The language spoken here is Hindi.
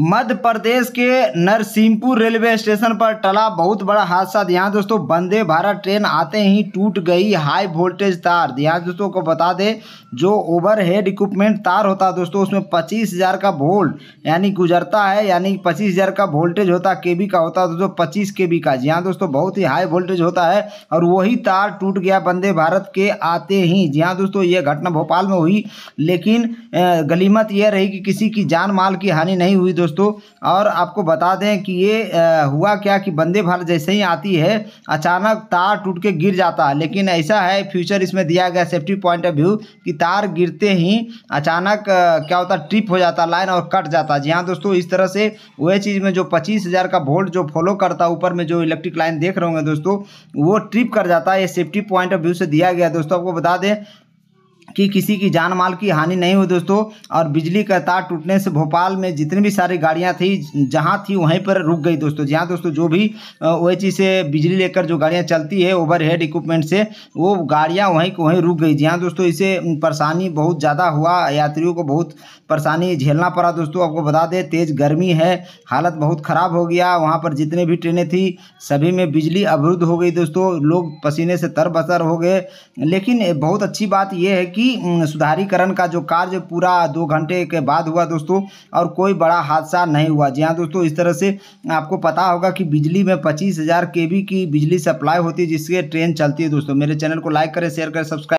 मध्य प्रदेश के नरसिंहपुर रेलवे स्टेशन पर टला बहुत बड़ा हादसा यहाँ दोस्तों वंदे भारत ट्रेन आते ही टूट गई हाई वोल्टेज तार यहाँ दोस्तों को बता दें जो ओवर हेड इक्विपमेंट तार होता है दोस्तों उसमें पच्चीस हज़ार का वोल्ट यानी गुजरता है यानी पच्चीस हज़ार का वोल्टेज होता है के का होता है दोस्तों पच्चीस के का जी हाँ दोस्तों बहुत ही हाई वोल्टेज होता है और वही तार टूट गया वंदे भारत के आते ही जी हाँ दोस्तों ये घटना भोपाल में हुई लेकिन गलीमत यह रही कि किसी की जान माल की हानि नहीं हुई दोस्तों और आपको बता दें कि ये हुआ क्या कि वंदे भारत जैसे ही आती है अचानक तार टूट के गिर जाता है लेकिन ऐसा है फ्यूचर इसमें दिया गया सेफ्टी पॉइंट ऑफ व्यू कि तार गिरते ही अचानक क्या होता ट्रिप हो जाता लाइन और कट जाता जी हाँ दोस्तों इस तरह से वह चीज़ में जो पच्चीस हज़ार का वोल्ट जो फॉलो करता ऊपर में जो इलेक्ट्रिक लाइन देख रहे होंगे दोस्तों वो ट्रिप कर जाता है ये सेफ्टी पॉइंट ऑफ व्यू से दिया गया दोस्तों आपको बता दें कि किसी की जान माल की हानि नहीं हुई दोस्तों और बिजली का तार टूटने से भोपाल में जितनी भी सारी गाड़ियां थी जहां थी वहीं पर रुक गई दोस्तों जहां दोस्तों जो भी ओ से बिजली लेकर जो गाड़ियां चलती है ओवर हेड इक्विपमेंट से वो गाड़ियां वहीं को वहीं रुक गई जहाँ दोस्तों इसे परेशानी बहुत ज़्यादा हुआ यात्रियों को बहुत परेशानी झेलना पड़ा दोस्तों आपको बता दें तेज़ गर्मी है हालत बहुत ख़राब हो गया वहाँ पर जितने भी ट्रेनें थी सभी में बिजली अवरुद्ध हो गई दोस्तों लोग पसीने से तर बसर हो गए लेकिन बहुत अच्छी बात यह है कि कि सुधारीकरण का जो कार्य पूरा दो घंटे के बाद हुआ दोस्तों और कोई बड़ा हादसा नहीं हुआ जी हाँ दोस्तों इस तरह से आपको पता होगा कि बिजली में पच्चीस हज़ार की बिजली सप्लाई होती है जिससे ट्रेन चलती है दोस्तों मेरे चैनल को लाइक करें शेयर करें सब्सक्राइब